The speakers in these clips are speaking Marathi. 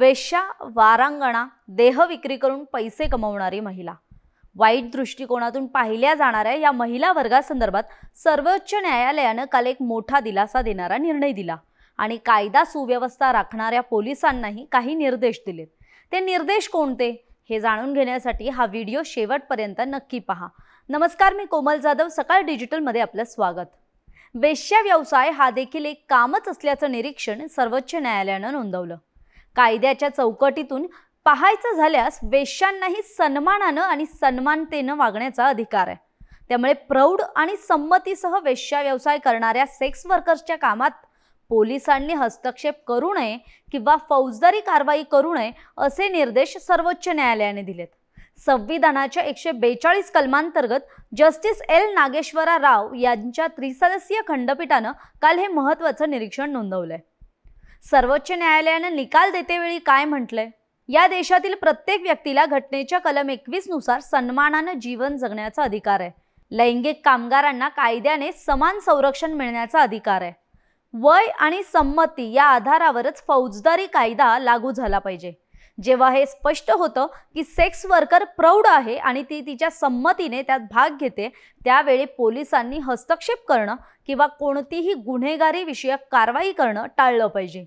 वेश्या वारांगणा देह विक्री करून पैसे कमवणारी महिला वाईट दृष्टिकोनातून पाहिल्या जाणाऱ्या या महिला वर्गासंदर्भात सर्वोच्च न्यायालयानं काल एक मोठा दिलासा देणारा निर्णय दिला आणि कायदा सुव्यवस्था राखणाऱ्या पोलिसांनाही काही निर्देश दिलेत ते निर्देश कोणते हे जाणून घेण्यासाठी हा व्हिडिओ शेवटपर्यंत नक्की पहा नमस्कार मी कोमल जाधव सकाळ डिजिटलमध्ये आपलं स्वागत वेश्या व्यवसाय हा देखील एक कामच असल्याचं निरीक्षण सर्वोच्च न्यायालयानं नोंदवलं कायद्याच्या चौकटीतून पाहायचं झाल्यास वेश्यांनाही सन्मानानं आणि सन्मानतेनं वागण्याचा अधिकार आहे त्यामुळे प्रौढ आणि संमतीसह वेश्या व्यवसाय करणाऱ्या सेक्स वर्कर्सच्या कामात पोलिसांनी हस्तक्षेप करू नये किंवा फौजदारी कारवाई करू नये असे निर्देश सर्वोच्च न्यायालयाने दिलेत संविधानाच्या एकशे बेचाळीस कलमांतर्गत जस्टिस एल नागेश्वरा राव यांच्या त्रिसदस्यीय खंडपीठानं काल हे महत्वाचं निरीक्षण नोंदवलं आहे सर्वोच्च न्यायालयानं निकाल देतेवेळी काय म्हटलंय या देशातील प्रत्येक व्यक्तीला घटनेच्या कलम नुसार सन्मानानं जीवन जगण्याचा अधिकार आहे लैंगिक कामगारांना कायद्याने समान संरक्षण मिळण्याचा अधिकार आहे वय आणि संमती या आधारावरच फौजदारी कायदा लागू झाला पाहिजे जेव्हा हे स्पष्ट होतं की सेक्स वर्कर प्रौढ आहे आणि ती तिच्या संमतीने त्यात भाग घेते त्यावेळी पोलिसांनी हस्तक्षेप करणं किंवा कोणतीही गुन्हेगारी विषयक कारवाई करणं टाळलं पाहिजे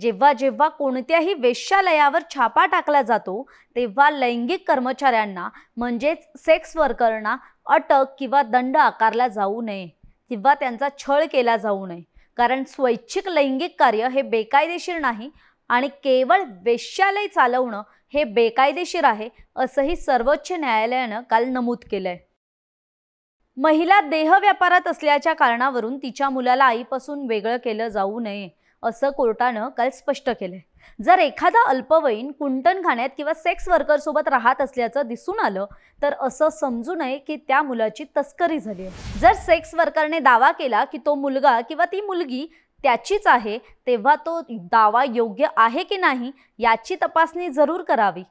जेव्हा जेव्हा कोणत्याही वेश्यालयावर छापा टाकला जातो तेव्हा लैंगिक कर्मचाऱ्यांना म्हणजेच सेक्स वर्करना अटक किंवा दंड आकारला जाऊ नये किंवा त्यांचा छळ केला जाऊ नये कारण स्वैच्छिक लैंगिक कार्य हे बेकायदेशीर नाही आणि केवळ वेश्यालय चालवणं हे बेकायदेशीर आहे असंही सर्वोच्च न्यायालयानं काल नमूद केलंय महिला देह व्यापारात असल्याच्या कारणावरून तिच्या मुलाला आईपासून वेगळं केलं जाऊ नये असं कोर्टानं काल स्पष्ट केलंय जर एखादा अल्पवयीन कुंटणखान्यात किंवा सेक्स वर्करसोबत राहत असल्याचं दिसून आलं तर असं समजू नये की त्या मुलाची तस्करी झाली आहे जर सेक्स वर्करने दावा केला की तो मुलगा किंवा ती मुलगी त्याचीच आहे तेव्हा तो दावा योग्य आहे की नाही याची तपासणी जरूर करावी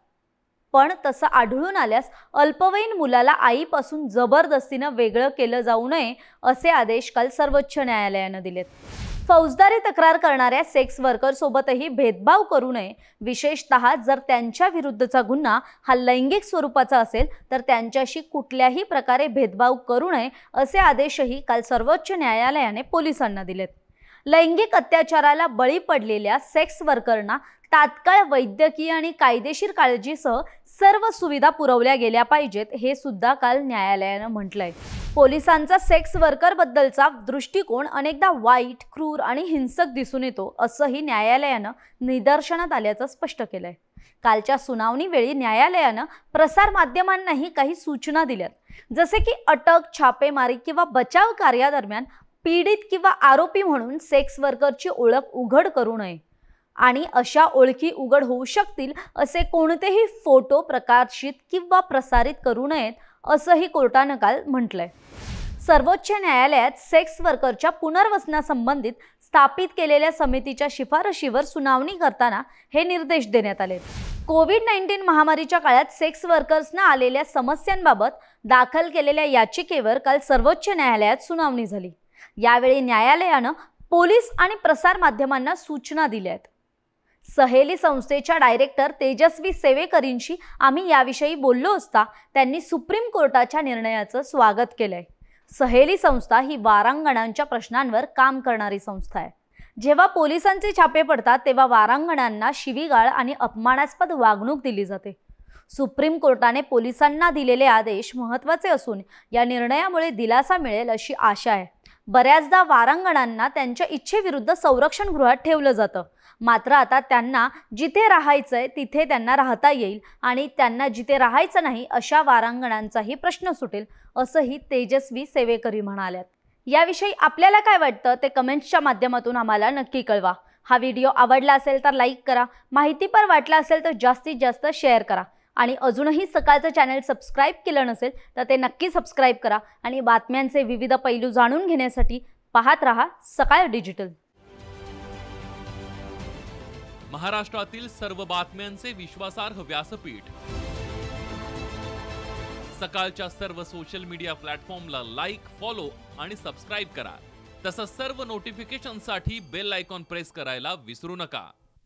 पण तसं आढळून आल्यास अल्पवयीन मुलाला आईपासून जबरदस्तीनं वेगळं केलं जाऊ नये असे आदेश काल सर्वोच्च न्यायालयानं दिलेत फौजदारी तक्रार करणाऱ्या सेक्स वर्कर सोबतही भेदभाव करू नये विशेषतः जर त्यांच्या विरुद्धचा गुन्हा हा लैंगिक स्वरूपाचा असेल तर त्यांच्याशी कुठल्याही प्रकारे भेदभाव करू नये असे आदेशही काल सर्वोच्च न्यायालयाने पोलिसांना दिलेत लैंगिक अत्याचाराला बळी पडलेल्या सेक्स वर्करना तात्काळ वैद्यकीय आणि कायदेशीर काळजीसह सर्व सुविधा पुरवल्या गेल्या पाहिजेत हे सुद्धा काल न्यायालयानं म्हटलंय पोलिसांचा सेक्स वर्कर बद्दलचा दृष्टिकोन अनेकदा वाईट क्रूर आणि हिंसक दिसून येतो असंही न्यायालयानं निदर्शनात आल्याचं स्पष्ट केलंय कालच्या सुनावणीवेळी न्यायालयानं प्रसार माध्यमांनाही काही सूचना दिल्यात जसे की अटक छापेमारी किंवा बचाव कार्यादरम्यान पीडित किंवा आरोपी म्हणून सेक्स वर्करची ओळख उघड करू नये आणि अशा ओळखी उघड होऊ शकतील असे कोणतेही फोटो प्रकाशित किंवा प्रसारित करू नयेत असंही कोर्टानं काल म्हटलंय सर्वोच्च न्यायालयात सेक्स वर्करच्या पुनर्वसनासंबंधित स्थापित केलेल्या समितीच्या शिफारशीवर सुनावणी करताना हे निर्देश देण्यात आले कोविड नाईन्टीन महामारीच्या काळात सेक्स वर्कर्सना आलेल्या समस्यांबाबत दाखल केलेल्या याचिकेवर काल सर्वोच्च न्यायालयात सुनावणी झाली यावेळी न्यायालयानं पोलीस आणि प्रसारमाध्यमांना सूचना दिल्या आहेत सहेली संस्थेच्या डायरेक्टर तेजस्वी सेवेकरींशी आम्ही याविषयी बोललो असता त्यांनी सुप्रीम कोर्टाच्या निर्णयाचं स्वागत आहे सहेली संस्था ही वारांगणांच्या प्रश्नांवर काम करणारी संस्था आहे जेव्हा पोलिसांचे छापे पडतात तेव्हा वारांगणांना शिवीगाळ आणि अपमानास्पद वागणूक दिली जाते सुप्रीम कोर्टाने पोलिसांना दिलेले आदेश महत्त्वाचे असून या निर्णयामुळे दिलासा मिळेल अशी आशा आहे बऱ्याचदा वारांगणांना त्यांच्या इच्छेविरुद्ध संरक्षण गृहात ठेवलं जातं मात्र आता त्यांना जिथे राहायचं आहे तिथे त्यांना राहता येईल आणि त्यांना जिथे राहायचं नाही अशा वारांगणांचाही प्रश्न सुटेल असंही तेजस्वी सेवेकरी म्हणाल्यात याविषयी आपल्याला काय वाटतं ते कमेंट्सच्या माध्यमातून आम्हाला नक्की कळवा हा व्हिडिओ आवडला असेल तर लाईक करा माहितीपर वाटला असेल तर जास्तीत जास्त शेअर करा आणि अजूनही सकाळचं चॅनल सबस्क्राईब केलं नसेल तर ते नक्की सबस्क्राईब करा आणि बातम्यांचे विविध पैलू जाणून घेण्यासाठी पाहत रहा सकाळ डिजिटल महाराष्ट्रातील सर्व बातम्यांचे विश्वासार्ह व्यासपीठ सकाळच्या सर्व सोशल मीडिया प्लॅटफॉर्मला लाईक फॉलो आणि सबस्क्राईब करा तसंच सर्व नोटिफिकेशनसाठी बेल आयकॉन प्रेस करायला विसरू नका